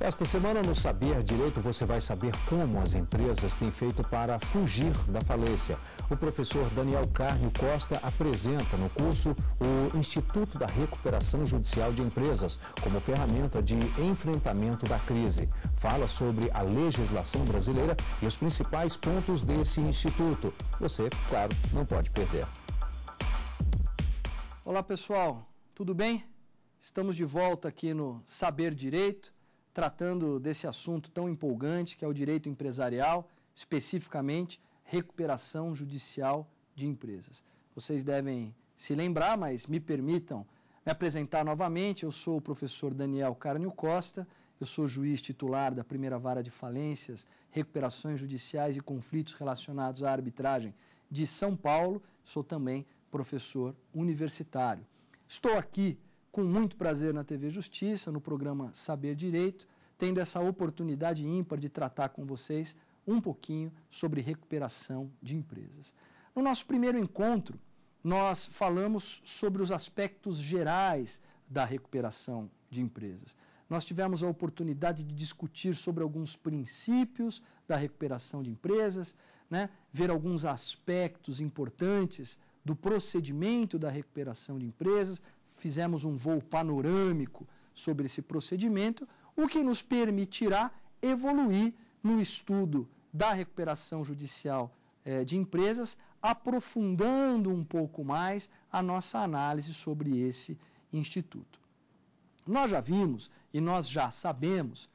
Esta semana, no Saber Direito, você vai saber como as empresas têm feito para fugir da falência. O professor Daniel Carnio Costa apresenta no curso o Instituto da Recuperação Judicial de Empresas como ferramenta de enfrentamento da crise. Fala sobre a legislação brasileira e os principais pontos desse instituto. Você, claro, não pode perder. Olá, pessoal. Tudo bem? Estamos de volta aqui no Saber Direito tratando desse assunto tão empolgante que é o direito empresarial, especificamente recuperação judicial de empresas. Vocês devem se lembrar, mas me permitam me apresentar novamente. Eu sou o professor Daniel Carnio Costa, eu sou juiz titular da primeira vara de falências, recuperações judiciais e conflitos relacionados à arbitragem de São Paulo, sou também professor universitário. Estou aqui com muito prazer na TV Justiça, no programa Saber Direito, tendo essa oportunidade ímpar de tratar com vocês um pouquinho sobre recuperação de empresas. No nosso primeiro encontro, nós falamos sobre os aspectos gerais da recuperação de empresas. Nós tivemos a oportunidade de discutir sobre alguns princípios da recuperação de empresas, né? ver alguns aspectos importantes do procedimento da recuperação de empresas, fizemos um voo panorâmico sobre esse procedimento, o que nos permitirá evoluir no estudo da recuperação judicial eh, de empresas, aprofundando um pouco mais a nossa análise sobre esse instituto. Nós já vimos e nós já sabemos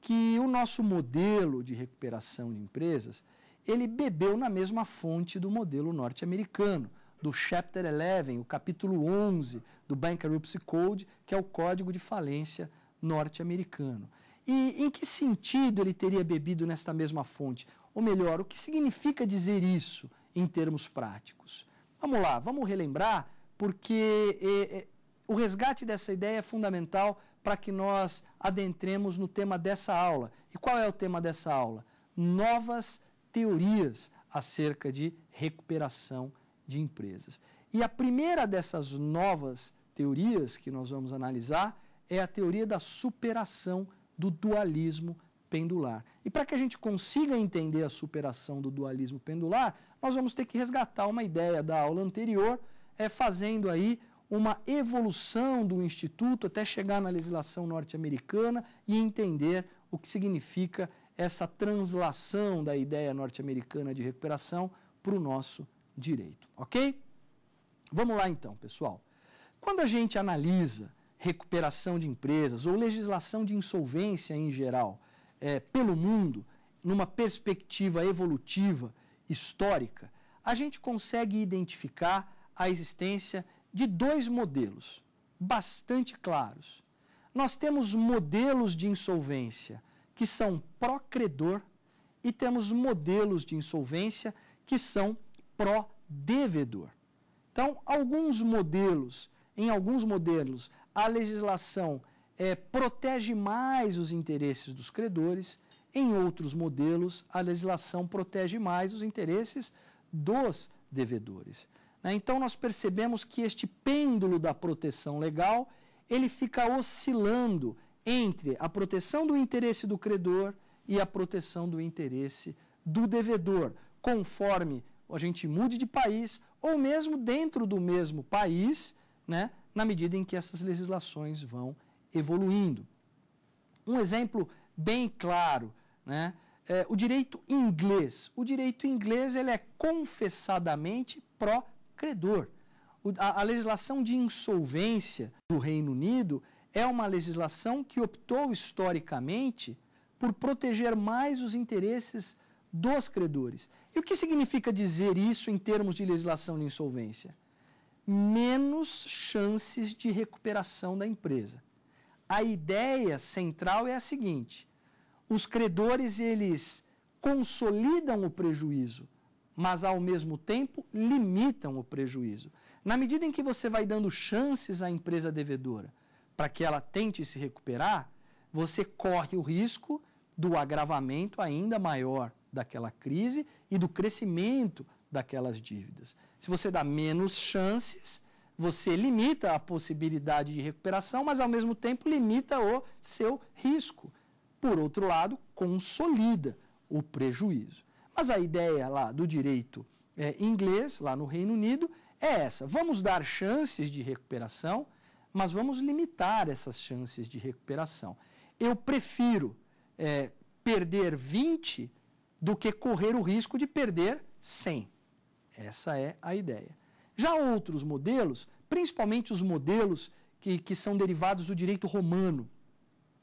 que o nosso modelo de recuperação de empresas, ele bebeu na mesma fonte do modelo norte-americano, do Chapter 11, o capítulo 11 do Bankruptcy Code, que é o Código de Falência norte-americano. E em que sentido ele teria bebido nesta mesma fonte? Ou melhor, o que significa dizer isso em termos práticos? Vamos lá, vamos relembrar, porque eh, eh, o resgate dessa ideia é fundamental para que nós adentremos no tema dessa aula. E qual é o tema dessa aula? Novas teorias acerca de recuperação de empresas. E a primeira dessas novas teorias que nós vamos analisar é a teoria da superação do dualismo pendular. E para que a gente consiga entender a superação do dualismo pendular, nós vamos ter que resgatar uma ideia da aula anterior, é fazendo aí uma evolução do instituto até chegar na legislação norte-americana e entender o que significa essa translação da ideia norte-americana de recuperação para o nosso direito, ok? Vamos lá então, pessoal. Quando a gente analisa recuperação de empresas ou legislação de insolvência em geral é, pelo mundo, numa perspectiva evolutiva, histórica, a gente consegue identificar a existência de dois modelos bastante claros. Nós temos modelos de insolvência que são pró-credor e temos modelos de insolvência que são pró-devedor. Então, alguns modelos, em alguns modelos, a legislação é, protege mais os interesses dos credores, em outros modelos, a legislação protege mais os interesses dos devedores. Né? Então, nós percebemos que este pêndulo da proteção legal, ele fica oscilando entre a proteção do interesse do credor e a proteção do interesse do devedor, conforme a gente mude de país, ou mesmo dentro do mesmo país, né, na medida em que essas legislações vão evoluindo. Um exemplo bem claro, né, é o direito inglês. O direito inglês ele é confessadamente pró-credor. a legislação de insolvência do Reino Unido é uma legislação que optou historicamente por proteger mais os interesses dos credores. E o que significa dizer isso em termos de legislação de insolvência? Menos chances de recuperação da empresa. A ideia central é a seguinte: os credores eles consolidam o prejuízo, mas ao mesmo tempo limitam o prejuízo. Na medida em que você vai dando chances à empresa devedora para que ela tente se recuperar, você corre o risco do agravamento ainda maior daquela crise e do crescimento daquelas dívidas. Se você dá menos chances, você limita a possibilidade de recuperação, mas ao mesmo tempo limita o seu risco. Por outro lado, consolida o prejuízo. Mas a ideia lá do direito é, inglês, lá no Reino Unido, é essa: vamos dar chances de recuperação, mas vamos limitar essas chances de recuperação. Eu prefiro é, perder 20 do que correr o risco de perder 100. Essa é a ideia. Já outros modelos, principalmente os modelos que, que são derivados do direito romano,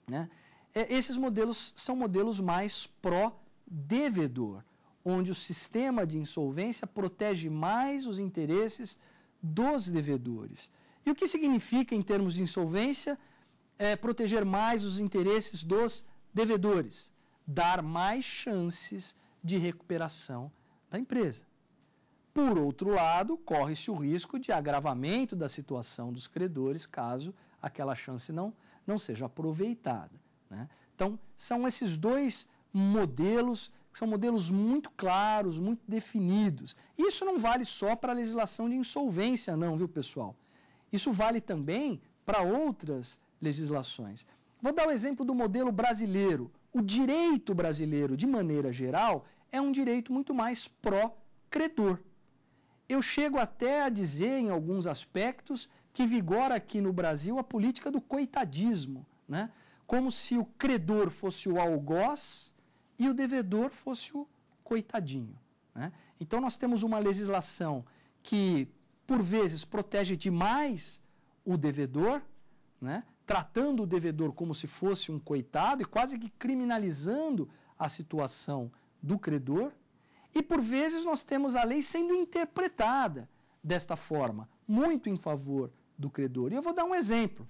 né? É, esses modelos são modelos mais pró-devedor, onde o sistema de insolvência protege mais os interesses dos devedores. E o que significa, em termos de insolvência, é, proteger mais os interesses dos devedores? dar mais chances de recuperação da empresa. Por outro lado, corre-se o risco de agravamento da situação dos credores caso aquela chance não, não seja aproveitada. Né? Então, são esses dois modelos que são modelos muito claros, muito definidos. Isso não vale só para a legislação de insolvência, não, viu, pessoal? Isso vale também para outras legislações. Vou dar o exemplo do modelo brasileiro, o direito brasileiro, de maneira geral, é um direito muito mais pró-credor. Eu chego até a dizer, em alguns aspectos, que vigora aqui no Brasil a política do coitadismo, né? como se o credor fosse o algoz e o devedor fosse o coitadinho. Né? Então, nós temos uma legislação que, por vezes, protege demais o devedor, né? tratando o devedor como se fosse um coitado e quase que criminalizando a situação do credor. E por vezes nós temos a lei sendo interpretada desta forma, muito em favor do credor. E eu vou dar um exemplo.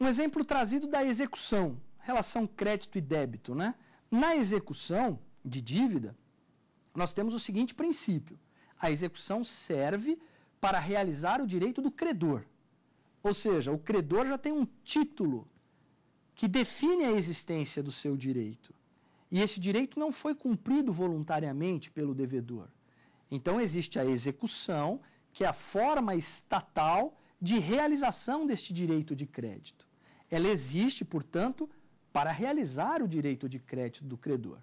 Um exemplo trazido da execução, relação crédito e débito, né? Na execução de dívida, nós temos o seguinte princípio: a execução serve para realizar o direito do credor. Ou seja, o credor já tem um título que define a existência do seu direito. E esse direito não foi cumprido voluntariamente pelo devedor. Então existe a execução, que é a forma estatal de realização deste direito de crédito. Ela existe, portanto, para realizar o direito de crédito do credor.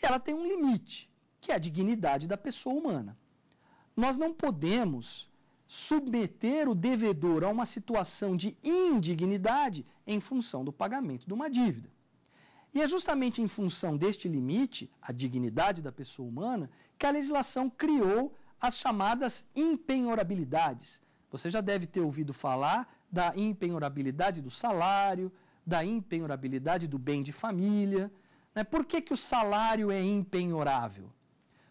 Ela tem um limite, que é a dignidade da pessoa humana. Nós não podemos submeter o devedor a uma situação de indignidade em função do pagamento de uma dívida. E é justamente em função deste limite, a dignidade da pessoa humana, que a legislação criou as chamadas impenhorabilidades. Você já deve ter ouvido falar da impenhorabilidade do salário, da impenhorabilidade do bem de família. Né? Por que, que o salário é impenhorável?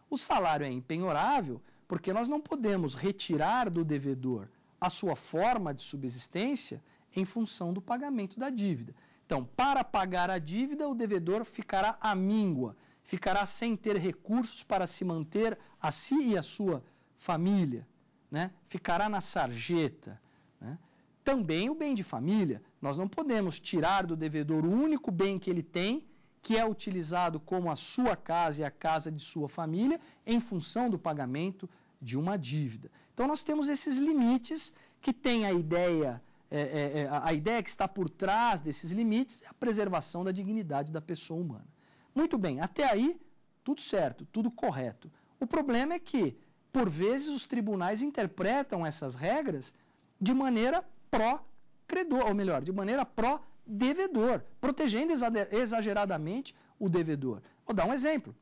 O salário é impenhorável porque nós não podemos retirar do devedor a sua forma de subsistência em função do pagamento da dívida. Então, para pagar a dívida, o devedor ficará míngua, ficará sem ter recursos para se manter a si e a sua família, né? ficará na sarjeta. Né? Também o bem de família. Nós não podemos tirar do devedor o único bem que ele tem, que é utilizado como a sua casa e a casa de sua família, em função do pagamento de uma dívida. Então nós temos esses limites que tem a ideia, é, é, é a ideia que está por trás desses limites é a preservação da dignidade da pessoa humana. Muito bem, até aí tudo certo, tudo correto. O problema é que, por vezes, os tribunais interpretam essas regras de maneira pró-credor, ou melhor, de maneira pró-devedor, protegendo exageradamente o devedor. Vou dar um exemplo.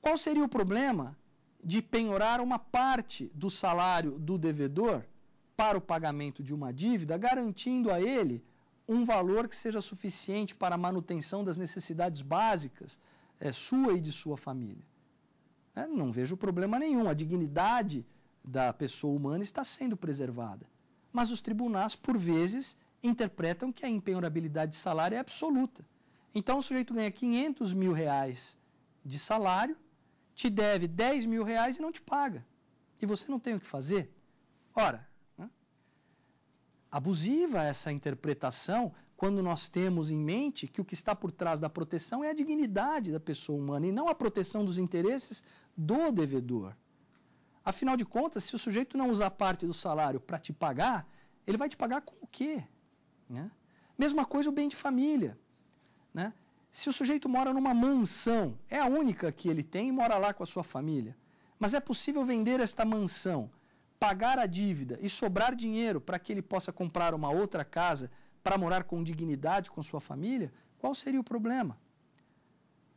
Qual seria o problema de penhorar uma parte do salário do devedor para o pagamento de uma dívida, garantindo a ele um valor que seja suficiente para a manutenção das necessidades básicas é, sua e de sua família. É, não vejo problema nenhum. A dignidade da pessoa humana está sendo preservada. Mas os tribunais, por vezes, interpretam que a impenhorabilidade de salário é absoluta. Então o sujeito ganha 500 mil reais de salário te deve 10 mil reais e não te paga. E você não tem o que fazer? Ora, né? abusiva essa interpretação quando nós temos em mente que o que está por trás da proteção é a dignidade da pessoa humana e não a proteção dos interesses do devedor. Afinal de contas, se o sujeito não usar parte do salário para te pagar, ele vai te pagar com o quê? Né? Mesma coisa o bem de família. Né? Se o sujeito mora numa mansão, é a única que ele tem e mora lá com a sua família, mas é possível vender esta mansão, pagar a dívida e sobrar dinheiro para que ele possa comprar uma outra casa para morar com dignidade com sua família, qual seria o problema?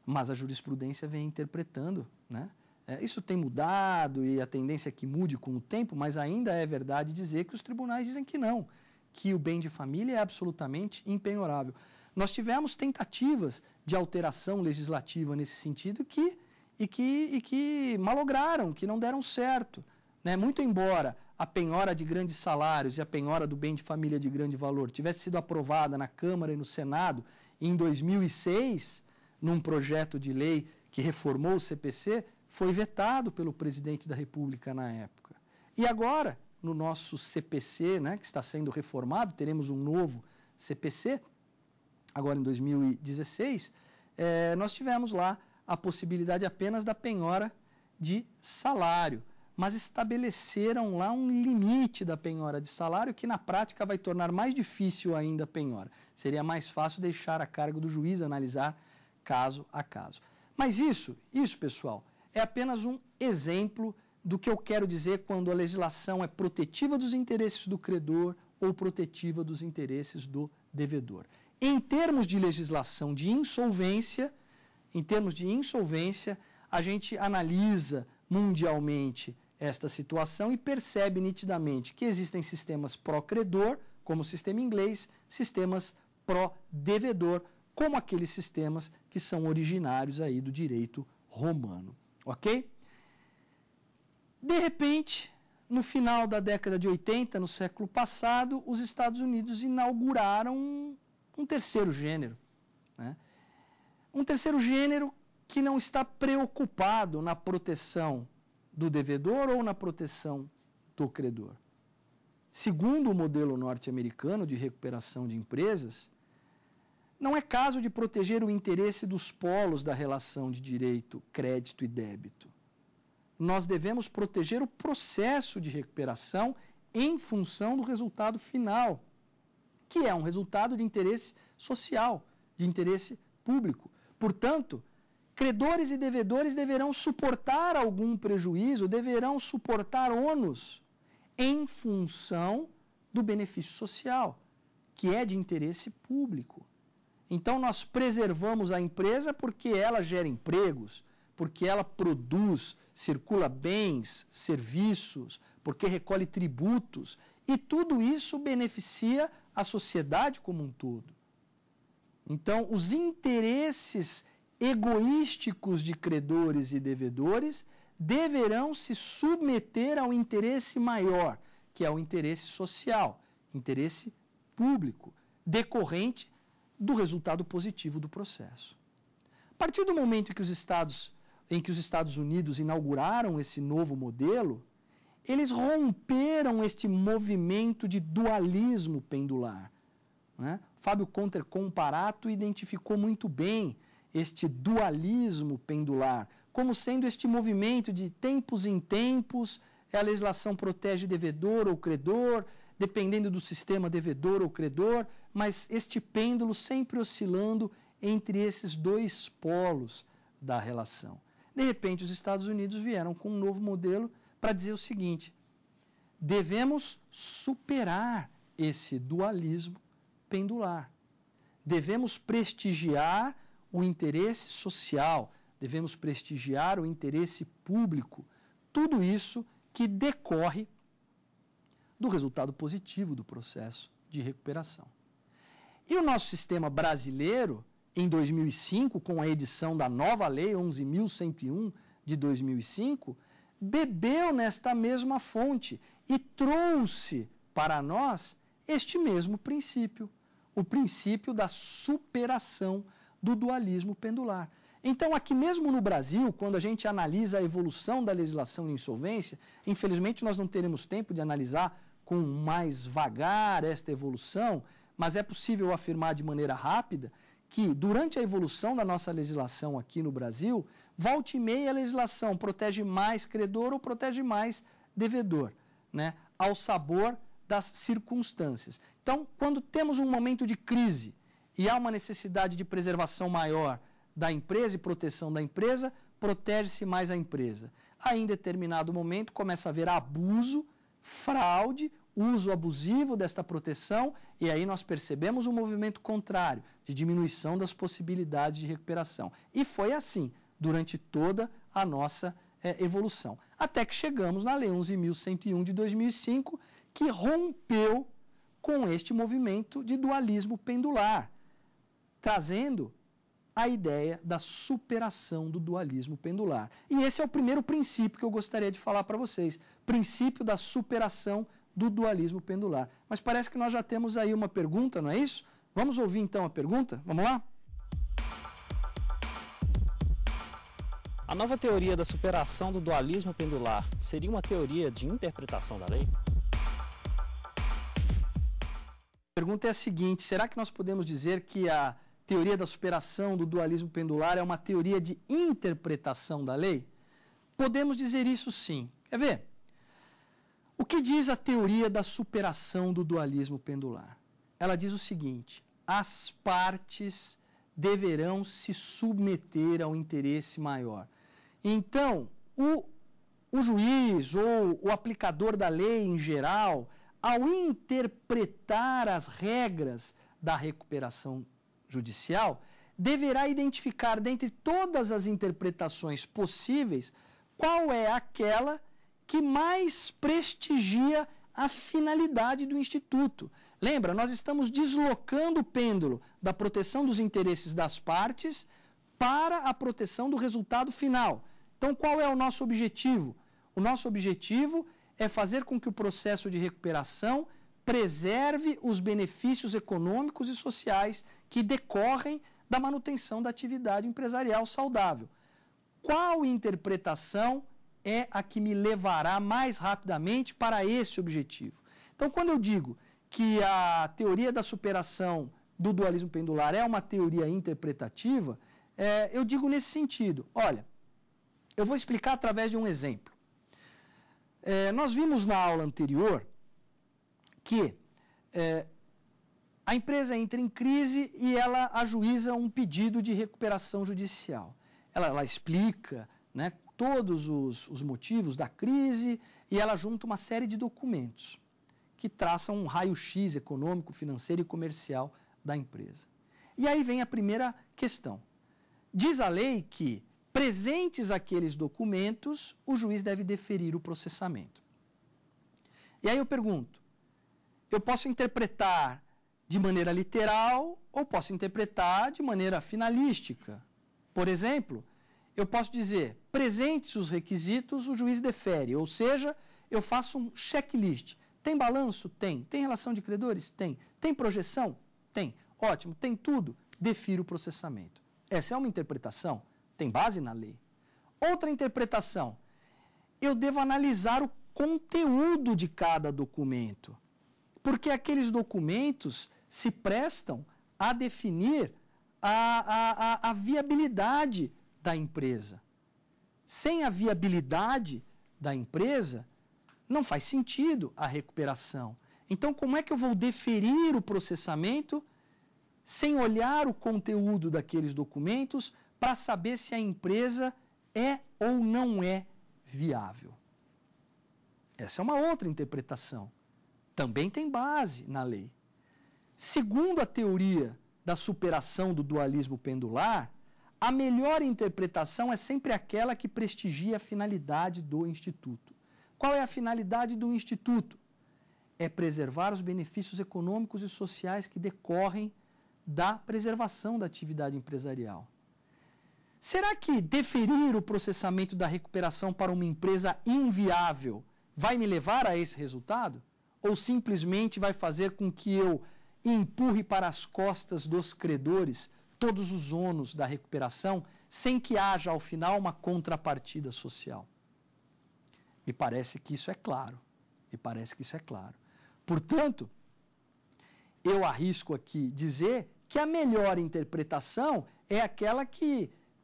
Mas a jurisprudência vem interpretando, né? É, isso tem mudado e a tendência é que mude com o tempo, mas ainda é verdade dizer que os tribunais dizem que não, que o bem de família é absolutamente impenhorável. Nós tivemos tentativas de alteração legislativa nesse sentido que, e, que, e que malograram, que não deram certo. Né? Muito embora a penhora de grandes salários e a penhora do bem de família de grande valor tivesse sido aprovada na Câmara e no Senado em 2006, num projeto de lei que reformou o CPC, foi vetado pelo presidente da República na época. E agora, no nosso CPC, né, que está sendo reformado, teremos um novo CPC, agora em 2016, é, nós tivemos lá a possibilidade apenas da penhora de salário, mas estabeleceram lá um limite da penhora de salário que na prática vai tornar mais difícil ainda a penhora. Seria mais fácil deixar a cargo do juiz analisar caso a caso. Mas isso, isso pessoal, é apenas um exemplo do que eu quero dizer quando a legislação é protetiva dos interesses do credor ou protetiva dos interesses do devedor. Em termos de legislação de insolvência, em termos de insolvência, a gente analisa mundialmente esta situação e percebe nitidamente que existem sistemas pró-credor, como o sistema inglês, sistemas pró-devedor, como aqueles sistemas que são originários aí do direito romano, ok? De repente, no final da década de 80, no século passado, os Estados Unidos inauguraram um terceiro gênero. Né? Um terceiro gênero que não está preocupado na proteção do devedor ou na proteção do credor. Segundo o modelo norte-americano de recuperação de empresas, não é caso de proteger o interesse dos polos da relação de direito, crédito e débito. Nós devemos proteger o processo de recuperação em função do resultado final que é um resultado de interesse social, de interesse público. Portanto, credores e devedores deverão suportar algum prejuízo, deverão suportar ônus em função do benefício social, que é de interesse público. Então, nós preservamos a empresa porque ela gera empregos, porque ela produz, circula bens, serviços, porque recolhe tributos, e tudo isso beneficia a sociedade como um todo. Então, os interesses egoísticos de credores e devedores deverão se submeter ao interesse maior, que é o interesse social, interesse público, decorrente do resultado positivo do processo. A partir do momento em que os Estados, em que os Estados Unidos inauguraram esse novo modelo, eles romperam este movimento de dualismo pendular. Né? Fábio Conter Comparato identificou muito bem este dualismo pendular como sendo este movimento de tempos em tempos, é a legislação protege devedor ou credor, dependendo do sistema devedor ou credor, mas este pêndulo sempre oscilando entre esses dois polos da relação. De repente, os Estados Unidos vieram com um novo modelo para dizer o seguinte: devemos superar esse dualismo pendular. Devemos prestigiar o interesse social, devemos prestigiar o interesse público. Tudo isso que decorre do resultado positivo do processo de recuperação. E o nosso sistema brasileiro, em 2005, com a edição da nova Lei 11.101 de 2005, bebeu nesta mesma fonte e trouxe para nós este mesmo princípio, o princípio da superação do dualismo pendular. Então, aqui mesmo no Brasil, quando a gente analisa a evolução da legislação de insolvência, infelizmente nós não teremos tempo de analisar com mais vagar esta evolução, mas é possível afirmar de maneira rápida que, durante a evolução da nossa legislação aqui no Brasil, volte e meia a legislação protege mais credor ou protege mais devedor, né? ao sabor das circunstâncias. Então, quando temos um momento de crise e há uma necessidade de preservação maior da empresa e proteção da empresa, protege-se mais a empresa. Aí, em determinado momento, começa a haver abuso, fraude uso abusivo desta proteção, e aí nós percebemos um movimento contrário, de diminuição das possibilidades de recuperação. E foi assim durante toda a nossa é, evolução. Até que chegamos na Lei 11.101 de 2005, que rompeu com este movimento de dualismo pendular, trazendo a ideia da superação do dualismo pendular. E esse é o primeiro princípio que eu gostaria de falar para vocês: princípio da superação pendular do dualismo pendular. Mas parece que nós já temos aí uma pergunta, não é isso? Vamos ouvir então a pergunta? Vamos lá? A nova teoria da superação do dualismo pendular seria uma teoria de interpretação da lei? A pergunta é a seguinte: será que nós podemos dizer que a teoria da superação do dualismo pendular é uma teoria de interpretação da lei? Podemos dizer isso sim. Quer ver? O que diz a teoria da superação do dualismo pendular? Ela diz o seguinte: as partes deverão se submeter ao interesse maior. Então, o, o juiz ou o aplicador da lei em geral, ao interpretar as regras da recuperação judicial, deverá identificar dentre todas as interpretações possíveis qual é aquela que mais prestigia a finalidade do Instituto. Lembra, nós estamos deslocando o pêndulo da proteção dos interesses das partes para a proteção do resultado final. Então, qual é o nosso objetivo? O nosso objetivo é fazer com que o processo de recuperação preserve os benefícios econômicos e sociais que decorrem da manutenção da atividade empresarial saudável. Qual interpretação é a que me levará mais rapidamente para esse objetivo. Então, quando eu digo que a teoria da superação do dualismo pendular é uma teoria interpretativa, é, eu digo nesse sentido. Olha, eu vou explicar através de um exemplo. É, nós vimos na aula anterior que é, a empresa entra em crise e ela ajuiza um pedido de recuperação judicial. Ela, ela explica né, todos os, os motivos da crise e ela junta uma série de documentos que traçam um raio-x econômico, financeiro e comercial da empresa. E aí vem a primeira questão. Diz a lei que, presentes aqueles documentos, o juiz deve deferir o processamento. E aí eu pergunto: eu posso interpretar de maneira literal ou posso interpretar de maneira finalística? Por exemplo, eu posso dizer, presentes os requisitos, o juiz defere, ou seja, eu faço um checklist. Tem balanço? Tem. Tem relação de credores? Tem. Tem projeção? Tem. Ótimo, tem tudo. Defiro o processamento. Essa é uma interpretação, tem base na lei. Outra interpretação, eu devo analisar o conteúdo de cada documento, porque aqueles documentos se prestam a definir a, a, a, a viabilidade da empresa. Sem a viabilidade da empresa, não faz sentido a recuperação. Então, como é que eu vou deferir o processamento sem olhar o conteúdo daqueles documentos para saber se a empresa é ou não é viável? Essa é uma outra interpretação. Também tem base na lei. Segundo a teoria da superação do dualismo pendular, a melhor interpretação é sempre aquela que prestigia a finalidade do Instituto. Qual é a finalidade do Instituto? É preservar os benefícios econômicos e sociais que decorrem da preservação da atividade empresarial. Será que deferir o processamento da recuperação para uma empresa inviável vai me levar a esse resultado? Ou simplesmente vai fazer com que eu empurre para as costas dos credores todos os ônus da recuperação sem que haja, ao final, uma contrapartida social. Me parece que isso é claro. Me parece que isso é claro. Portanto, eu arrisco aqui dizer que a melhor interpretação é aquela que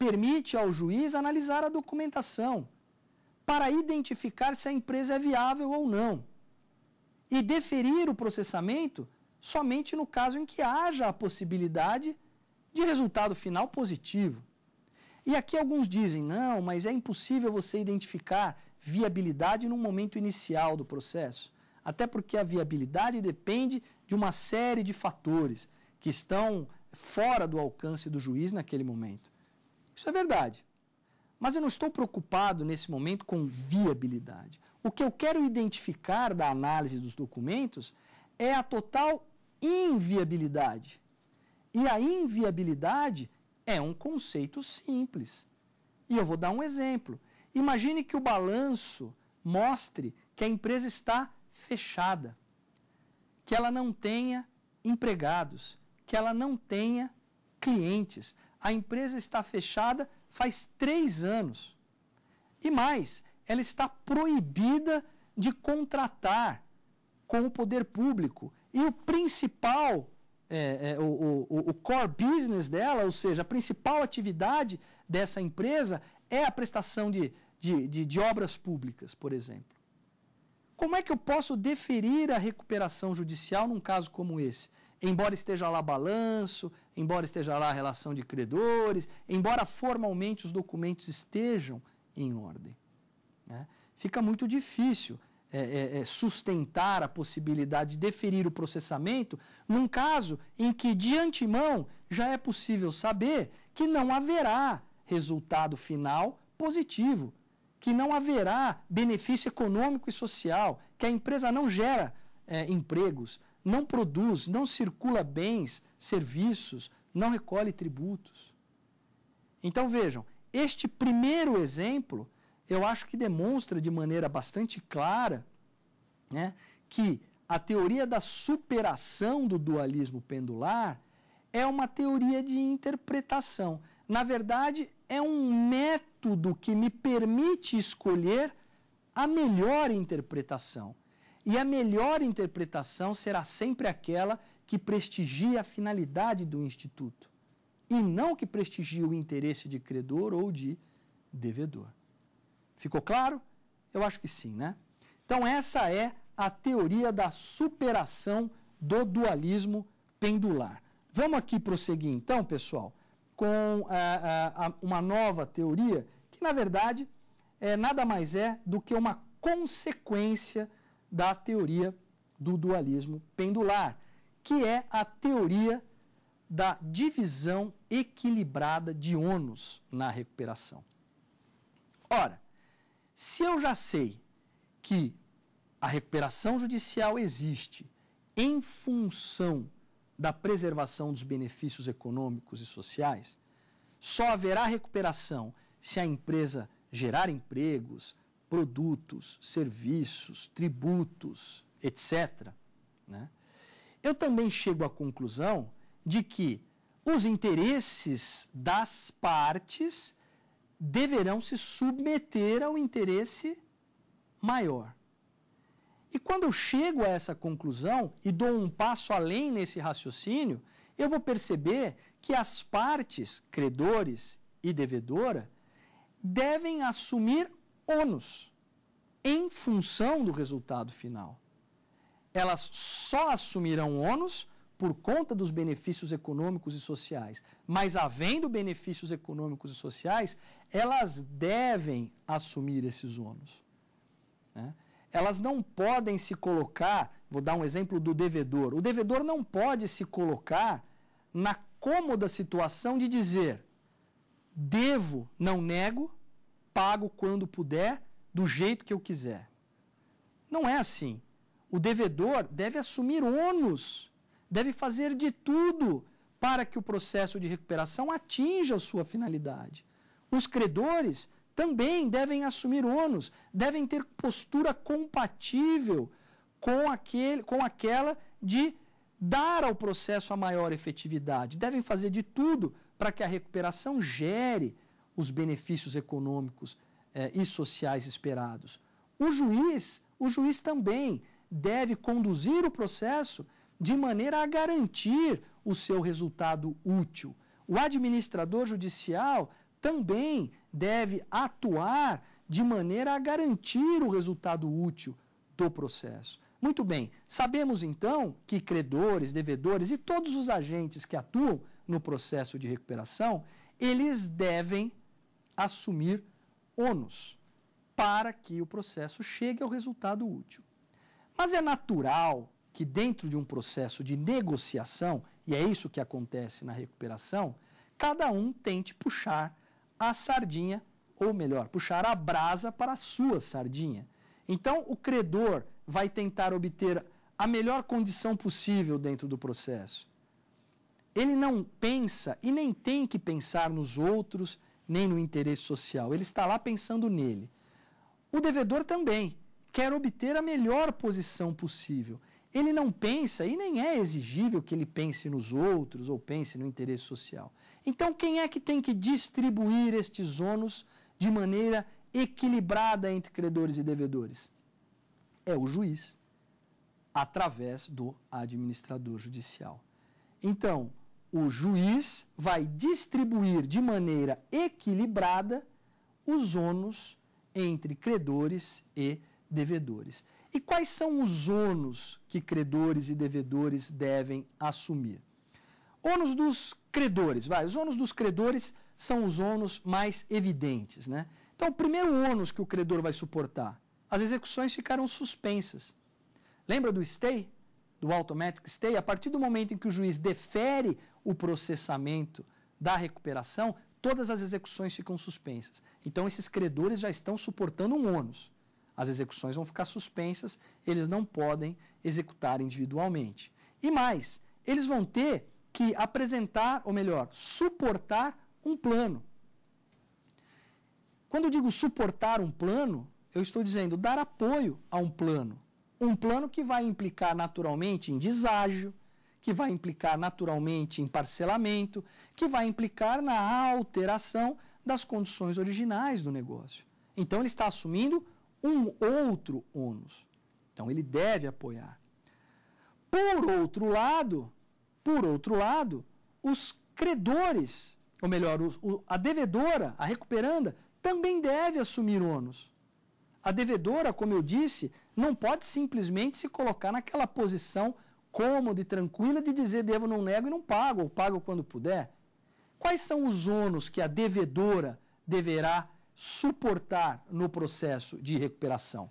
permite ao juiz analisar a documentação para identificar se a empresa é viável ou não e deferir o processamento somente no caso em que haja a possibilidade de resultado final positivo. E aqui alguns dizem: não, mas é impossível você identificar viabilidade no momento inicial do processo. Até porque a viabilidade depende de uma série de fatores que estão fora do alcance do juiz naquele momento. Isso é verdade. Mas eu não estou preocupado nesse momento com viabilidade. O que eu quero identificar da análise dos documentos é a total inviabilidade e a inviabilidade é um conceito simples. E eu vou dar um exemplo. Imagine que o balanço mostre que a empresa está fechada, que ela não tenha empregados, que ela não tenha clientes. A empresa está fechada faz três anos. E mais, ela está proibida de contratar com o poder público. E o principal é, é, o, o, o core business dela, ou seja, a principal atividade dessa empresa é a prestação de, de, de, de, obras públicas, por exemplo. Como é que eu posso deferir a recuperação judicial num caso como esse? Embora esteja lá balanço, embora esteja lá a relação de credores, embora formalmente os documentos estejam em ordem. Né? Fica muito difícil é, é, é, sustentar a possibilidade de deferir o processamento num caso em que, de antemão, já é possível saber que não haverá resultado final positivo, que não haverá benefício econômico e social, que a empresa não gera é, empregos, não produz, não circula bens, serviços, não recolhe tributos. Então vejam, este primeiro exemplo eu acho que demonstra de maneira bastante clara né, que a teoria da superação do dualismo pendular é uma teoria de interpretação. Na verdade, é um método que me permite escolher a melhor interpretação. E a melhor interpretação será sempre aquela que prestigia a finalidade do instituto, e não que prestigia o interesse de credor ou de devedor. Ficou claro? Eu acho que sim, né? Então, essa é a teoria da superação do dualismo pendular. Vamos aqui prosseguir, então, pessoal, com eh, eh, uma nova teoria que, na verdade, é nada mais é do que uma consequência da teoria do dualismo pendular, que é a teoria da divisão equilibrada de ônus na recuperação. Ora, se eu já sei que a recuperação judicial existe em função da preservação dos benefícios econômicos e sociais, só haverá recuperação se a empresa gerar empregos, produtos, serviços, tributos, etc. Né? Eu também chego à conclusão de que os interesses das partes deverão se submeter ao interesse maior. E quando eu chego a essa conclusão e dou um passo além nesse raciocínio, eu vou perceber que as partes, credores e devedora, devem assumir ônus em função do resultado final. Elas só assumirão ônus por conta dos benefícios econômicos e sociais. Mas, havendo benefícios econômicos e sociais, elas devem assumir esses ônus. Né? Elas não podem se colocar, vou dar um exemplo do devedor. O devedor não pode se colocar na cômoda situação de dizer: devo, não nego, pago quando puder, do jeito que eu quiser. Não é assim. O devedor deve assumir ônus deve fazer de tudo para que o processo de recuperação atinja sua finalidade. Os credores também devem assumir ônus, devem ter postura compatível com, aquele, com aquela de dar ao processo a maior efetividade. Devem fazer de tudo para que a recuperação gere os benefícios econômicos eh, e sociais esperados. O juiz, o juiz também deve conduzir o processo de maneira a garantir o seu resultado útil. O administrador judicial também deve atuar de maneira a garantir o resultado útil do processo. Muito bem, sabemos então que credores, devedores e todos os agentes que atuam no processo de recuperação, eles devem assumir ônus para que o processo chegue ao resultado útil. Mas é natural que dentro de um processo de negociação, e é isso que acontece na recuperação, cada um tente puxar a sardinha, ou melhor, puxar a brasa para a sua sardinha. Então, o credor vai tentar obter a melhor condição possível dentro do processo. Ele não pensa e nem tem que pensar nos outros, nem no interesse social. Ele está lá pensando nele. O devedor também quer obter a melhor posição possível. Ele não pensa e nem é exigível que ele pense nos outros ou pense no interesse social. Então, quem é que tem que distribuir estes ônus de maneira equilibrada entre credores e devedores? É o juiz, através do administrador judicial. Então, o juiz vai distribuir de maneira equilibrada os ônus entre credores e devedores. E quais são os ônus que credores e devedores devem assumir? Ônus dos credores, vai. Os ônus dos credores são os ônus mais evidentes, né? Então, o primeiro ônus que o credor vai suportar, as execuções ficaram suspensas. Lembra do stay, do automatic stay? A partir do momento em que o juiz defere o processamento da recuperação, todas as execuções ficam suspensas. Então, esses credores já estão suportando um ônus. As execuções vão ficar suspensas, eles não podem executar individualmente. E mais, eles vão ter que apresentar, ou melhor, suportar um plano. Quando eu digo suportar um plano, eu estou dizendo dar apoio a um plano. Um plano que vai implicar naturalmente em deságio, que vai implicar naturalmente em parcelamento, que vai implicar na alteração das condições originais do negócio. Então ele está assumindo um outro ônus. Então ele deve apoiar. Por outro lado, por outro lado, os credores, ou melhor, o, a devedora, a recuperanda, também deve assumir ônus. A devedora, como eu disse, não pode simplesmente se colocar naquela posição cômoda e tranquila de dizer devo, não nego e não pago, ou pago quando puder. Quais são os ônus que a devedora deverá suportar no processo de recuperação?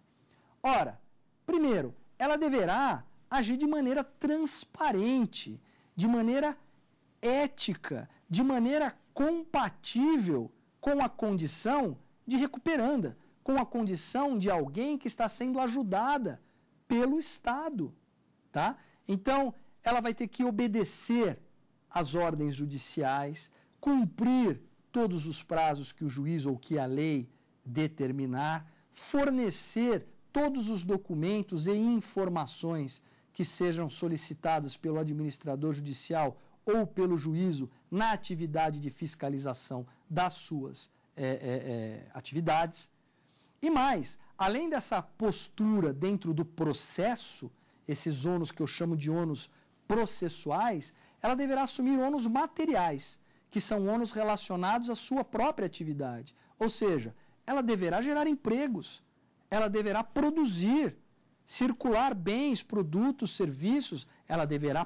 Ora, primeiro, ela deverá agir de maneira transparente, de maneira ética, de maneira compatível com a condição de recuperanda, com a condição de alguém que está sendo ajudada pelo Estado, tá? Então, ela vai ter que obedecer às ordens judiciais, cumprir todos os prazos que o juiz ou que a lei determinar, fornecer todos os documentos e informações que sejam solicitados pelo administrador judicial ou pelo juízo na atividade de fiscalização das suas é, é, é, atividades. E mais, além dessa postura dentro do processo, esses ônus que eu chamo de ônus processuais, ela deverá assumir ônus materiais que são ônus relacionados à sua própria atividade. Ou seja, ela deverá gerar empregos, ela deverá produzir, circular bens, produtos, serviços, ela deverá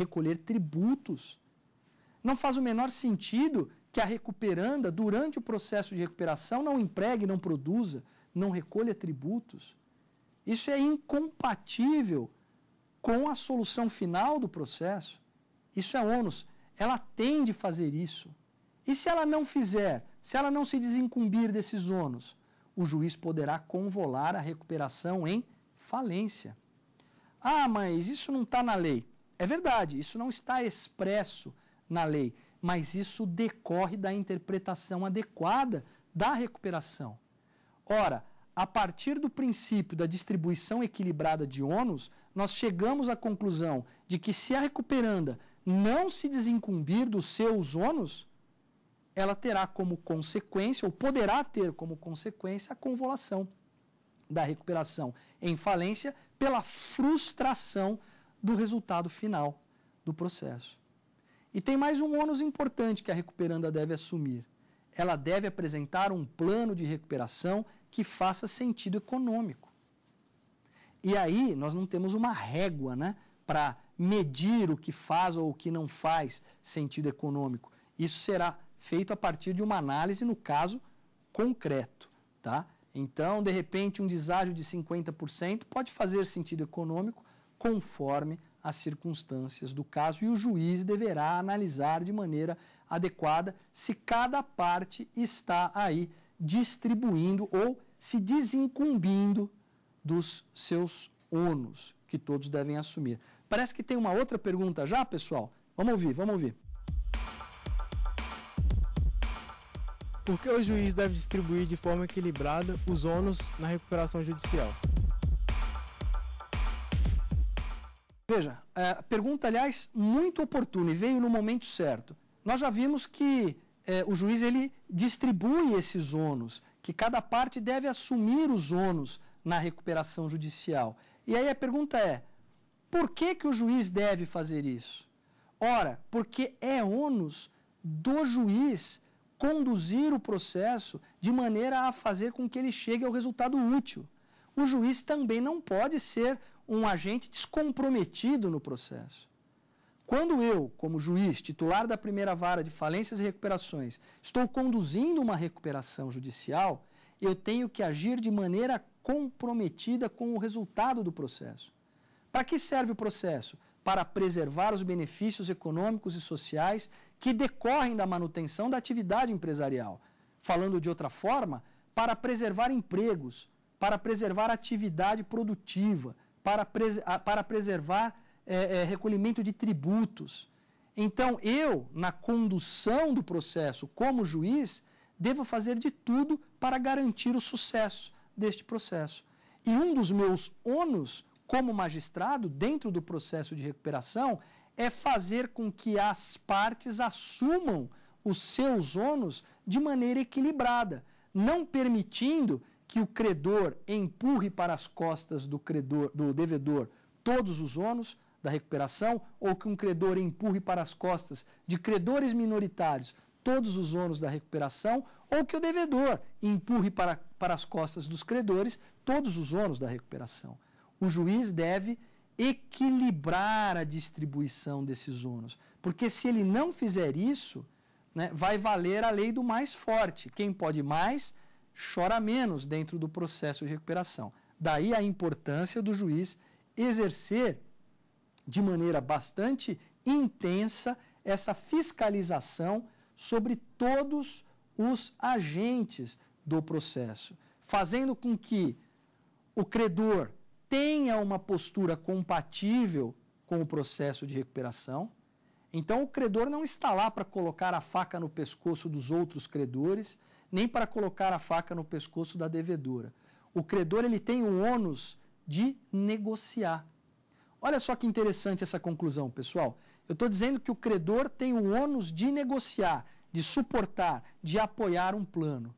recolher tributos. Não faz o menor sentido que a recuperanda, durante o processo de recuperação, não empregue, não produza, não recolha tributos. Isso é incompatível com a solução final do processo. Isso é ônus. Ela tem de fazer isso. E se ela não fizer, se ela não se desincumbir desses ônus, o juiz poderá convolar a recuperação em falência. Ah, mas isso não está na lei. É verdade, isso não está expresso na lei, mas isso decorre da interpretação adequada da recuperação. Ora, a partir do princípio da distribuição equilibrada de ônus, nós chegamos à conclusão de que se a recuperanda não se desincumbir dos seus ônus, ela terá como consequência, ou poderá ter como consequência, a convolução da recuperação em falência pela frustração do resultado final do processo. E tem mais um ônus importante que a recuperanda deve assumir. Ela deve apresentar um plano de recuperação que faça sentido econômico. E aí nós não temos uma régua né, para medir o que faz ou o que não faz sentido econômico. Isso será feito a partir de uma análise, no caso concreto. Tá? Então, de repente, um deságio de 50% pode fazer sentido econômico conforme as circunstâncias do caso e o juiz deverá analisar de maneira adequada se cada parte está aí distribuindo ou se desincumbindo dos seus ônus que todos devem assumir. Parece que tem uma outra pergunta já, pessoal. Vamos ouvir, vamos ouvir. Por que o juiz deve distribuir de forma equilibrada os ônus na recuperação judicial? Veja, a é, pergunta, aliás, muito oportuna e veio no momento certo. Nós já vimos que é, o juiz ele distribui esses ônus, que cada parte deve assumir os ônus na recuperação judicial. E aí a pergunta é: por que, que o juiz deve fazer isso? Ora, porque é ônus do juiz conduzir o processo de maneira a fazer com que ele chegue ao resultado útil. O juiz também não pode ser um agente descomprometido no processo. Quando eu, como juiz, titular da primeira vara de falências e recuperações, estou conduzindo uma recuperação judicial, eu tenho que agir de maneira comprometida com o resultado do processo. Para que serve o processo? Para preservar os benefícios econômicos e sociais que decorrem da manutenção da atividade empresarial. Falando de outra forma, para preservar empregos, para preservar atividade produtiva, para, pres para preservar é, é, recolhimento de tributos. Então, eu, na condução do processo como juiz, devo fazer de tudo para garantir o sucesso deste processo. E um dos meus ônus como magistrado, dentro do processo de recuperação, é fazer com que as partes assumam os seus ônus de maneira equilibrada, não permitindo que o credor empurre para as costas do credor, do devedor todos os ônus da recuperação ou que um credor empurre para as costas de credores minoritários todos os ônus da recuperação ou que o devedor empurre para, para as costas dos credores todos os ônus da recuperação o juiz deve equilibrar a distribuição desses ônus. Porque se ele não fizer isso, né, vai valer a lei do mais forte. Quem pode mais, chora menos dentro do processo de recuperação. Daí a importância do juiz exercer de maneira bastante intensa essa fiscalização sobre todos os agentes do processo, fazendo com que o credor tenha uma postura compatível com o processo de recuperação. Então, o credor não está lá para colocar a faca no pescoço dos outros credores, nem para colocar a faca no pescoço da devedora. O credor ele tem o ônus de negociar. Olha só que interessante essa conclusão, pessoal. Eu estou dizendo que o credor tem o ônus de negociar, de suportar, de apoiar um plano.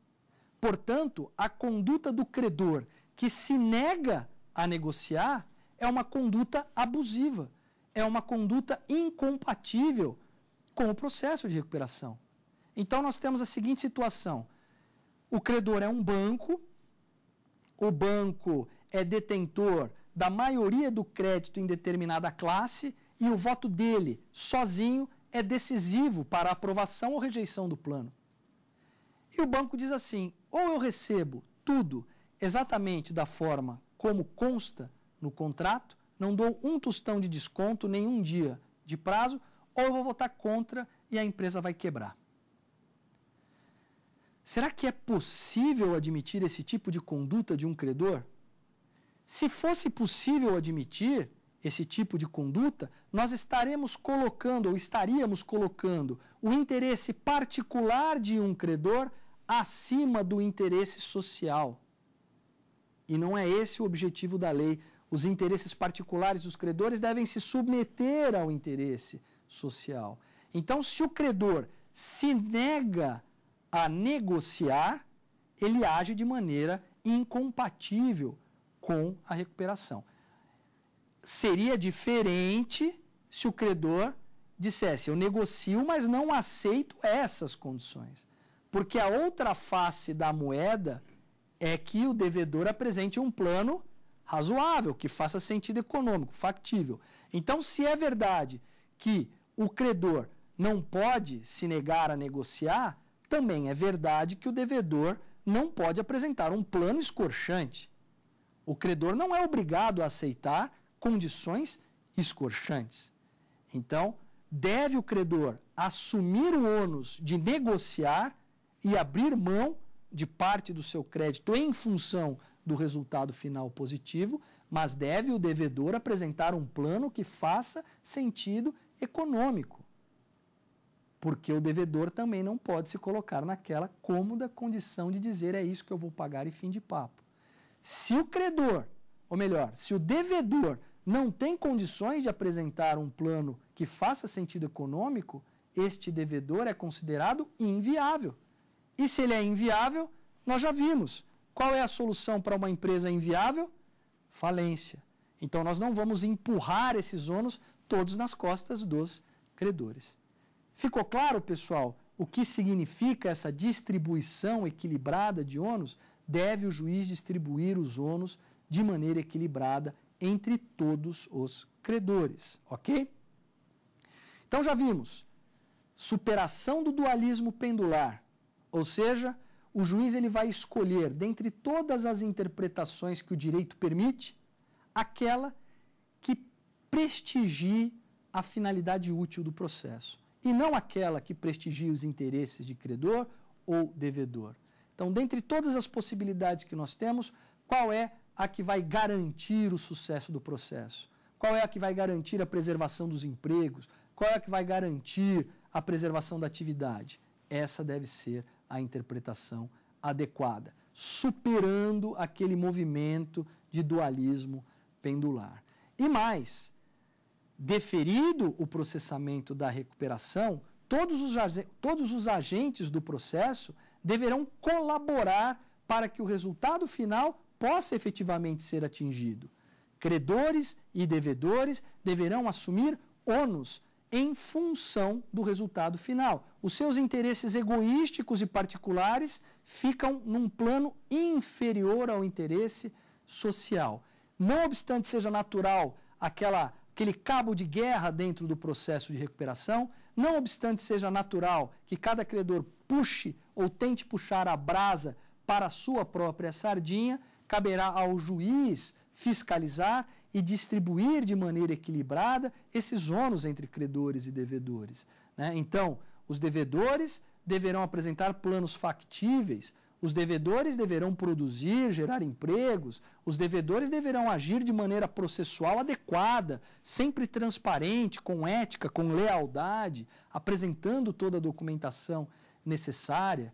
Portanto, a conduta do credor que se nega a negociar é uma conduta abusiva, é uma conduta incompatível com o processo de recuperação. Então nós temos a seguinte situação: o credor é um banco, o banco é detentor da maioria do crédito em determinada classe e o voto dele sozinho é decisivo para a aprovação ou rejeição do plano. E o banco diz assim: ou eu recebo tudo exatamente da forma como consta no contrato, não dou um tostão de desconto, nem um dia de prazo, ou eu vou votar contra e a empresa vai quebrar. Será que é possível admitir esse tipo de conduta de um credor? Se fosse possível admitir esse tipo de conduta, nós estaremos colocando ou estaríamos colocando o interesse particular de um credor acima do interesse social. E não é esse o objetivo da lei. Os interesses particulares dos credores devem se submeter ao interesse social. Então, se o credor se nega a negociar, ele age de maneira incompatível com a recuperação. Seria diferente se o credor dissesse: Eu negocio, mas não aceito essas condições. Porque a outra face da moeda é que o devedor apresente um plano razoável, que faça sentido econômico, factível. Então, se é verdade que o credor não pode se negar a negociar, também é verdade que o devedor não pode apresentar um plano escorchante. O credor não é obrigado a aceitar condições escorchantes. Então, deve o credor assumir o ônus de negociar e abrir mão de parte do seu crédito em função do resultado final positivo, mas deve o devedor apresentar um plano que faça sentido econômico. Porque o devedor também não pode se colocar naquela cômoda condição de dizer é isso que eu vou pagar e fim de papo. Se o credor, ou melhor, se o devedor não tem condições de apresentar um plano que faça sentido econômico, este devedor é considerado inviável e se ele é inviável, nós já vimos. Qual é a solução para uma empresa inviável? Falência. Então nós não vamos empurrar esses ônus todos nas costas dos credores. Ficou claro, pessoal, o que significa essa distribuição equilibrada de ônus? Deve o juiz distribuir os ônus de maneira equilibrada entre todos os credores, ok? Então já vimos superação do dualismo pendular, ou seja, o juiz ele vai escolher, dentre todas as interpretações que o direito permite, aquela que prestigie a finalidade útil do processo e não aquela que prestigie os interesses de credor ou devedor. Então, dentre todas as possibilidades que nós temos, qual é a que vai garantir o sucesso do processo? Qual é a que vai garantir a preservação dos empregos? Qual é a que vai garantir a preservação da atividade? Essa deve ser a interpretação adequada, superando aquele movimento de dualismo pendular. E mais, deferido o processamento da recuperação, todos os, todos os agentes do processo deverão colaborar para que o resultado final possa efetivamente ser atingido. Credores e devedores deverão assumir ônus em função do resultado final. Os seus interesses egoísticos e particulares ficam num plano inferior ao interesse social. Não obstante seja natural aquela, aquele cabo de guerra dentro do processo de recuperação, não obstante seja natural que cada credor puxe ou tente puxar a brasa para a sua própria sardinha, caberá ao juiz fiscalizar e distribuir de maneira equilibrada esses ônus entre credores e devedores. Né? Então, os devedores deverão apresentar planos factíveis, os devedores deverão produzir, gerar empregos, os devedores deverão agir de maneira processual adequada, sempre transparente, com ética, com lealdade, apresentando toda a documentação necessária.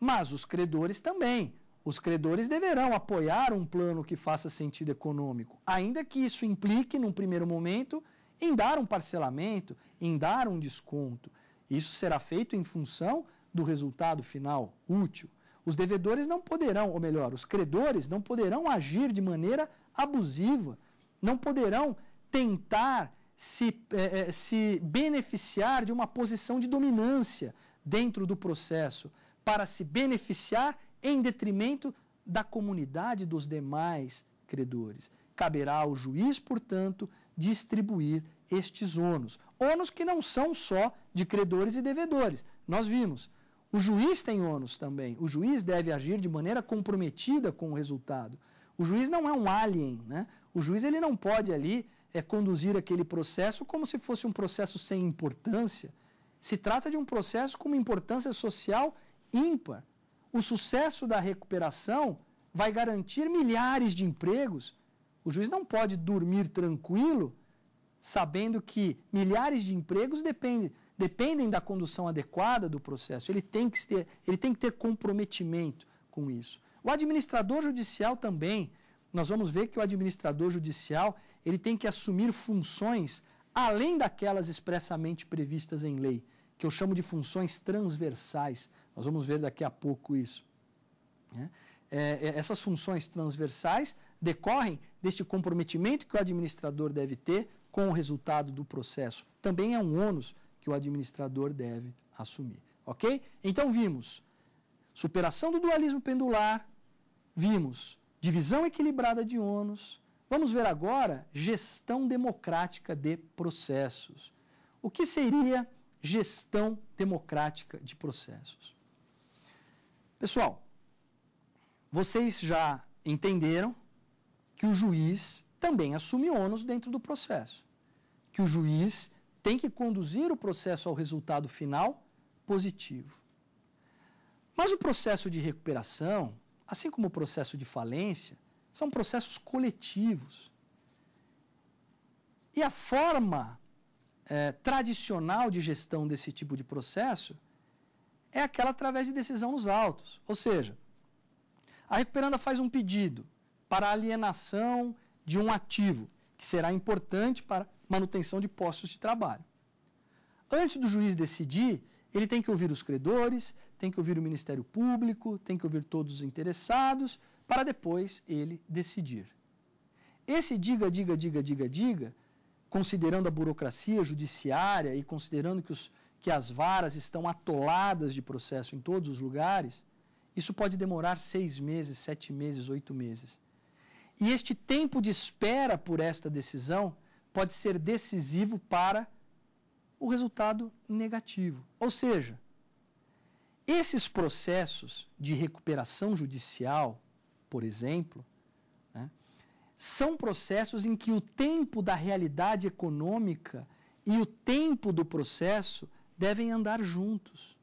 Mas os credores também os credores deverão apoiar um plano que faça sentido econômico, ainda que isso implique, num primeiro momento, em dar um parcelamento, em dar um desconto. Isso será feito em função do resultado final útil. Os devedores não poderão, ou melhor, os credores não poderão agir de maneira abusiva, não poderão tentar se, eh, eh, se beneficiar de uma posição de dominância dentro do processo para se beneficiar em detrimento da comunidade dos demais credores. Caberá ao juiz, portanto, distribuir estes ônus. ônus que não são só de credores e devedores. Nós vimos. O juiz tem ônus também. O juiz deve agir de maneira comprometida com o resultado. O juiz não é um alien, né? O juiz ele não pode ali é, conduzir aquele processo como se fosse um processo sem importância. Se trata de um processo com uma importância social ímpar. O sucesso da recuperação vai garantir milhares de empregos. O juiz não pode dormir tranquilo sabendo que milhares de empregos dependem, dependem da condução adequada do processo. Ele tem, que ter, ele tem que ter comprometimento com isso. O administrador judicial também. Nós vamos ver que o administrador judicial ele tem que assumir funções além daquelas expressamente previstas em lei, que eu chamo de funções transversais. Nós vamos ver daqui a pouco isso. Né? É, é, essas funções transversais decorrem deste comprometimento que o administrador deve ter com o resultado do processo. Também é um ônus que o administrador deve assumir. Ok? Então vimos superação do dualismo pendular, vimos divisão equilibrada de ônus. Vamos ver agora gestão democrática de processos. O que seria gestão democrática de processos? Pessoal, vocês já entenderam que o juiz também assume ônus dentro do processo, que o juiz tem que conduzir o processo ao resultado final positivo. Mas o processo de recuperação, assim como o processo de falência, são processos coletivos. E a forma eh, tradicional de gestão desse tipo de processo é aquela através de decisão nos autos. Ou seja, a recuperanda faz um pedido para alienação de um ativo que será importante para manutenção de postos de trabalho. Antes do juiz decidir, ele tem que ouvir os credores, tem que ouvir o Ministério Público, tem que ouvir todos os interessados, para depois ele decidir. Esse diga, diga, diga, diga, diga, considerando a burocracia judiciária e considerando que os que as varas estão atoladas de processo em todos os lugares, isso pode demorar seis meses, sete meses, oito meses. E este tempo de espera por esta decisão pode ser decisivo para o resultado negativo. Ou seja, esses processos de recuperação judicial, por exemplo, né, são processos em que o tempo da realidade econômica e o tempo do processo devem andar juntos.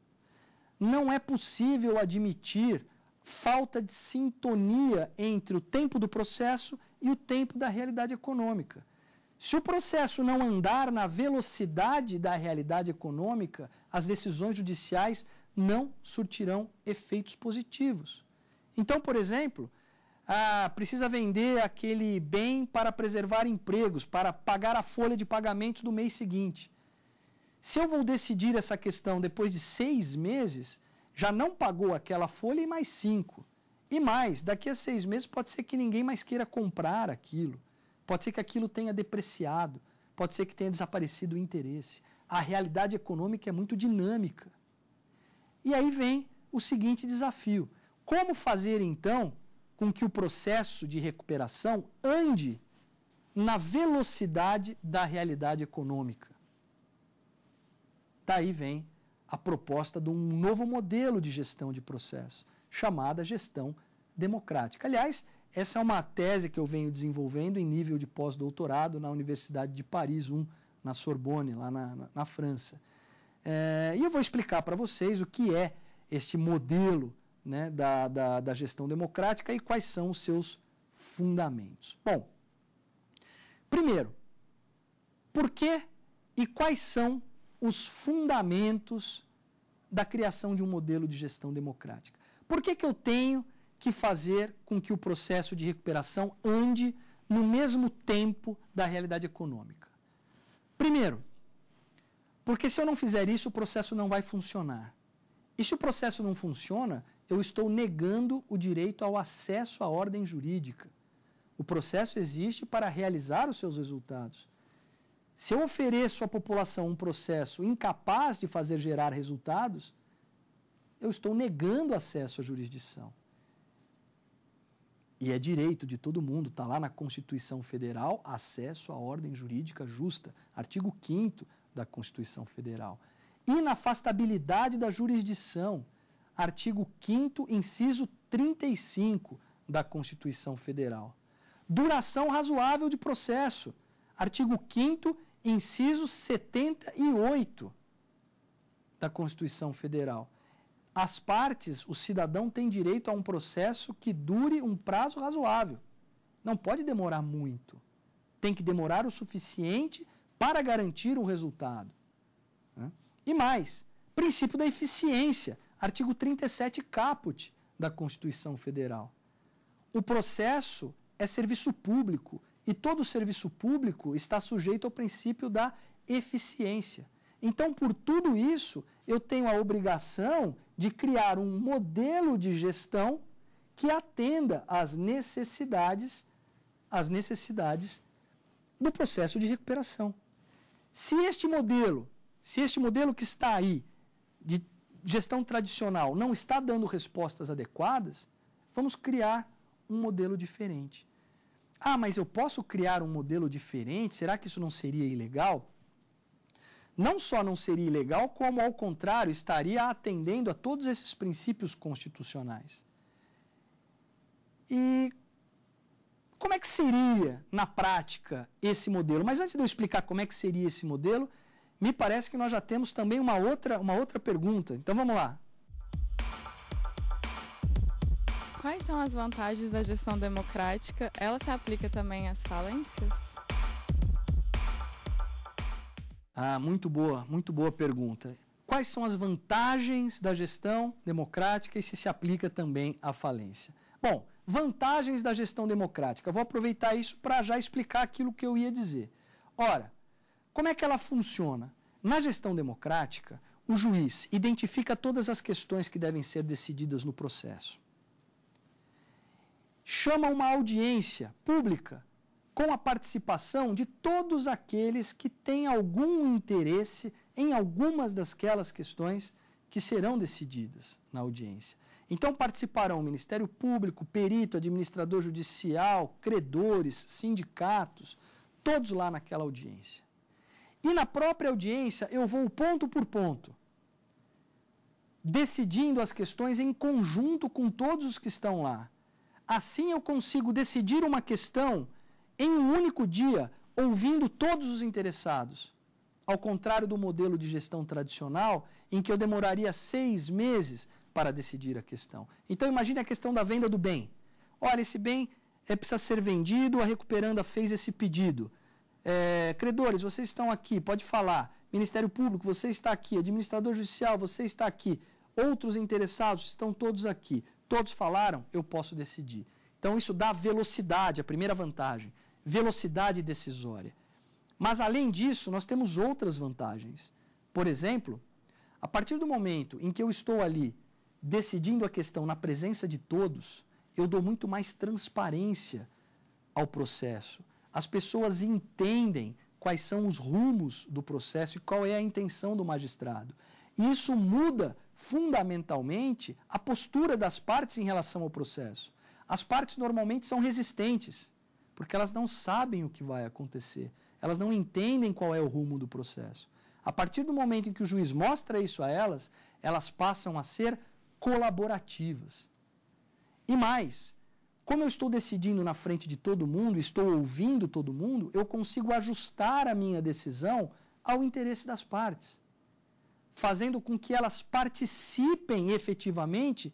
Não é possível admitir falta de sintonia entre o tempo do processo e o tempo da realidade econômica. Se o processo não andar na velocidade da realidade econômica, as decisões judiciais não surtirão efeitos positivos. Então, por exemplo, ah, precisa vender aquele bem para preservar empregos, para pagar a folha de pagamentos do mês seguinte. Se eu vou decidir essa questão depois de seis meses, já não pagou aquela folha e mais cinco. E mais, daqui a seis meses pode ser que ninguém mais queira comprar aquilo. Pode ser que aquilo tenha depreciado. Pode ser que tenha desaparecido o interesse. A realidade econômica é muito dinâmica. E aí vem o seguinte desafio: como fazer então com que o processo de recuperação ande na velocidade da realidade econômica? Daí tá vem a proposta de um novo modelo de gestão de processo, chamada gestão democrática. Aliás, essa é uma tese que eu venho desenvolvendo em nível de pós-doutorado na Universidade de Paris I, na Sorbonne, lá na, na, na França. É, e eu vou explicar para vocês o que é este modelo né, da, da, da gestão democrática e quais são os seus fundamentos. Bom, primeiro, por que e quais são os fundamentos da criação de um modelo de gestão democrática. Por que, que eu tenho que fazer com que o processo de recuperação ande no mesmo tempo da realidade econômica? Primeiro, porque se eu não fizer isso, o processo não vai funcionar. E se o processo não funciona, eu estou negando o direito ao acesso à ordem jurídica. O processo existe para realizar os seus resultados. Se eu ofereço à população um processo incapaz de fazer gerar resultados, eu estou negando acesso à jurisdição. E é direito de todo mundo, está lá na Constituição Federal, acesso à ordem jurídica justa, artigo 5 da Constituição Federal. Inafastabilidade da jurisdição, artigo 5 inciso 35 da Constituição Federal. Duração razoável de processo, artigo 5 inciso 78 da Constituição Federal. As partes, o cidadão tem direito a um processo que dure um prazo razoável. Não pode demorar muito. Tem que demorar o suficiente para garantir um resultado. Né? E mais, princípio da eficiência, artigo 37 caput da Constituição Federal. O processo é serviço público, e todo serviço público está sujeito ao princípio da eficiência. Então, por tudo isso, eu tenho a obrigação de criar um modelo de gestão que atenda às necessidades, às necessidades do processo de recuperação. Se este modelo, se este modelo que está aí de gestão tradicional não está dando respostas adequadas, vamos criar um modelo diferente. Ah, mas eu posso criar um modelo diferente? Será que isso não seria ilegal? Não só não seria ilegal, como ao contrário, estaria atendendo a todos esses princípios constitucionais. E como é que seria na prática esse modelo? Mas antes de eu explicar como é que seria esse modelo, me parece que nós já temos também uma outra, uma outra pergunta. Então vamos lá. Quais são as vantagens da gestão democrática? Ela se aplica também às falências? Ah, muito boa, muito boa pergunta. Quais são as vantagens da gestão democrática e se se aplica também à falência? Bom, vantagens da gestão democrática. vou aproveitar isso para já explicar aquilo que eu ia dizer. Ora, como é que ela funciona? Na gestão democrática, o juiz identifica todas as questões que devem ser decididas no processo chama uma audiência pública com a participação de todos aqueles que têm algum interesse em algumas dasquelas questões que serão decididas na audiência. Então participarão o Ministério Público, perito, administrador judicial, credores, sindicatos, todos lá naquela audiência. E na própria audiência eu vou ponto por ponto, decidindo as questões em conjunto com todos os que estão lá. Assim eu consigo decidir uma questão em um único dia, ouvindo todos os interessados. Ao contrário do modelo de gestão tradicional, em que eu demoraria seis meses para decidir a questão. Então imagine a questão da venda do bem. Olha, esse bem é, precisa ser vendido, a recuperanda fez esse pedido. É, credores, vocês estão aqui, pode falar. Ministério Público, você está aqui. Administrador Judicial, você está aqui. Outros interessados estão todos aqui todos falaram, eu posso decidir. Então isso dá velocidade, a primeira vantagem, velocidade decisória. Mas além disso, nós temos outras vantagens. Por exemplo, a partir do momento em que eu estou ali decidindo a questão na presença de todos, eu dou muito mais transparência ao processo. As pessoas entendem quais são os rumos do processo e qual é a intenção do magistrado. Isso muda fundamentalmente, a postura das partes em relação ao processo. As partes normalmente são resistentes, porque elas não sabem o que vai acontecer, elas não entendem qual é o rumo do processo. A partir do momento em que o juiz mostra isso a elas, elas passam a ser colaborativas. E mais, como eu estou decidindo na frente de todo mundo, estou ouvindo todo mundo, eu consigo ajustar a minha decisão ao interesse das partes fazendo com que elas participem efetivamente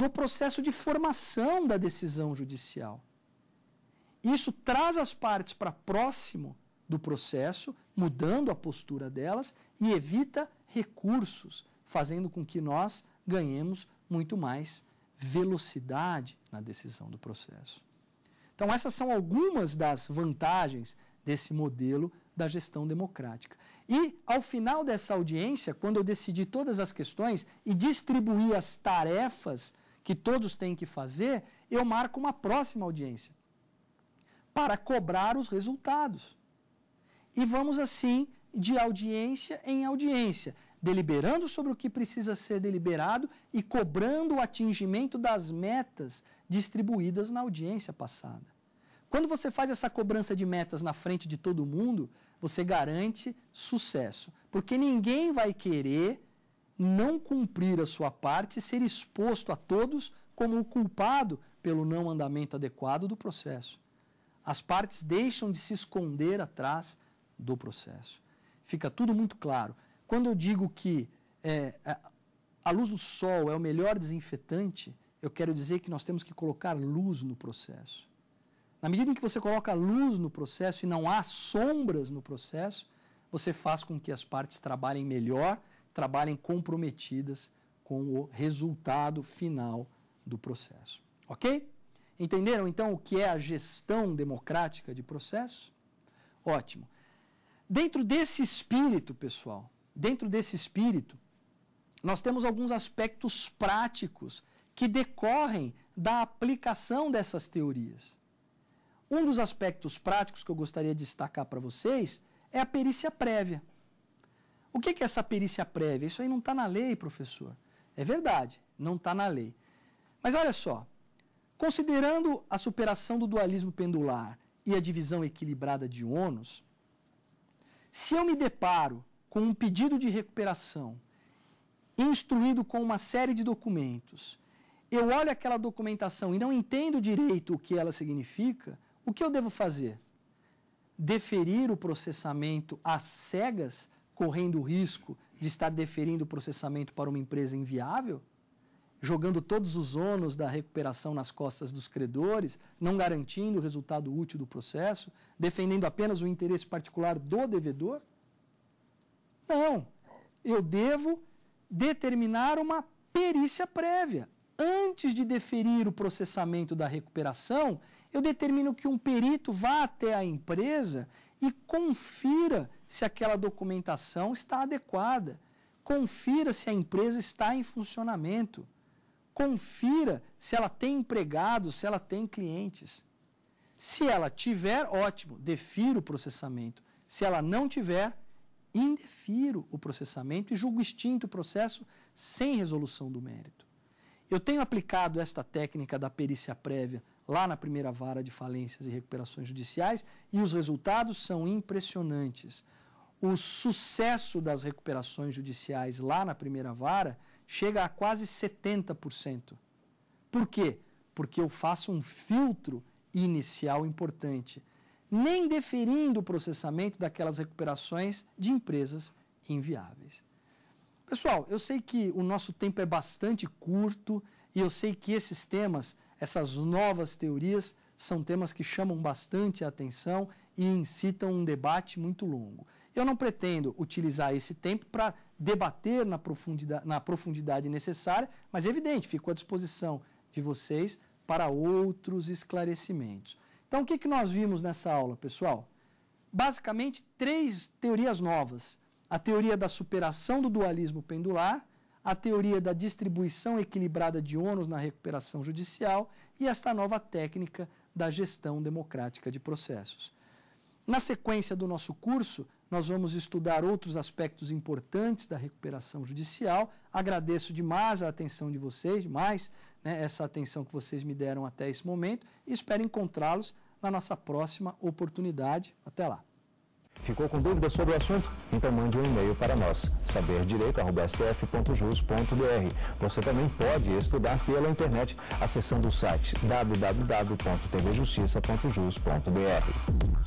do processo de formação da decisão judicial. Isso traz as partes para próximo do processo, mudando a postura delas e evita recursos, fazendo com que nós ganhemos muito mais velocidade na decisão do processo. Então, essas são algumas das vantagens desse modelo da gestão democrática. E, ao final dessa audiência, quando eu decidi todas as questões e distribuí as tarefas que todos têm que fazer, eu marco uma próxima audiência para cobrar os resultados. E vamos assim de audiência em audiência, deliberando sobre o que precisa ser deliberado e cobrando o atingimento das metas distribuídas na audiência passada. Quando você faz essa cobrança de metas na frente de todo mundo, você garante sucesso. Porque ninguém vai querer não cumprir a sua parte e ser exposto a todos como o culpado pelo não andamento adequado do processo. As partes deixam de se esconder atrás do processo. Fica tudo muito claro. Quando eu digo que é, a luz do sol é o melhor desinfetante, eu quero dizer que nós temos que colocar luz no processo. Na medida em que você coloca luz no processo e não há sombras no processo, você faz com que as partes trabalhem melhor, trabalhem comprometidas com o resultado final do processo. Ok? Entenderam então o que é a gestão democrática de processo? Ótimo. Dentro desse espírito, pessoal, dentro desse espírito, nós temos alguns aspectos práticos que decorrem da aplicação dessas teorias. Um dos aspectos práticos que eu gostaria de destacar para vocês é a perícia prévia. O que é essa perícia prévia? Isso aí não está na lei, professor. É verdade, não está na lei. Mas olha só, considerando a superação do dualismo pendular e a divisão equilibrada de ônus, se eu me deparo com um pedido de recuperação instruído com uma série de documentos, eu olho aquela documentação e não entendo direito o que ela significa, o que eu devo fazer? Deferir o processamento às cegas, correndo o risco de estar deferindo o processamento para uma empresa inviável? Jogando todos os ônus da recuperação nas costas dos credores, não garantindo o resultado útil do processo, defendendo apenas o interesse particular do devedor? Não. Eu devo determinar uma perícia prévia. Antes de deferir o processamento da recuperação, eu determino que um perito vá até a empresa e confira se aquela documentação está adequada, confira se a empresa está em funcionamento, confira se ela tem empregados, se ela tem clientes. Se ela tiver, ótimo, defiro o processamento. Se ela não tiver, indefiro o processamento e julgo extinto o processo sem resolução do mérito. Eu tenho aplicado esta técnica da perícia prévia lá na primeira vara de falências e recuperações judiciais, e os resultados são impressionantes. O sucesso das recuperações judiciais lá na primeira vara chega a quase 70%. Por quê? Porque eu faço um filtro inicial importante, nem deferindo o processamento daquelas recuperações de empresas inviáveis. Pessoal, eu sei que o nosso tempo é bastante curto e eu sei que esses temas essas novas teorias são temas que chamam bastante a atenção e incitam um debate muito longo. Eu não pretendo utilizar esse tempo para debater na profundidade, na profundidade necessária, mas é evidente, fico à disposição de vocês para outros esclarecimentos. Então, o que, que nós vimos nessa aula, pessoal? Basicamente, três teorias novas: a teoria da superação do dualismo pendular, a teoria da distribuição equilibrada de ônus na recuperação judicial e esta nova técnica da gestão democrática de processos. Na sequência do nosso curso, nós vamos estudar outros aspectos importantes da recuperação judicial. Agradeço demais a atenção de vocês, demais né, essa atenção que vocês me deram até esse momento e espero encontrá-los na nossa próxima oportunidade. Até lá! Ficou com dúvidas sobre o assunto? Então mande um e-mail para nós, saberdireito.stf.jus.br. Você também pode estudar pela internet acessando o site www.tvjustiça.jus.br.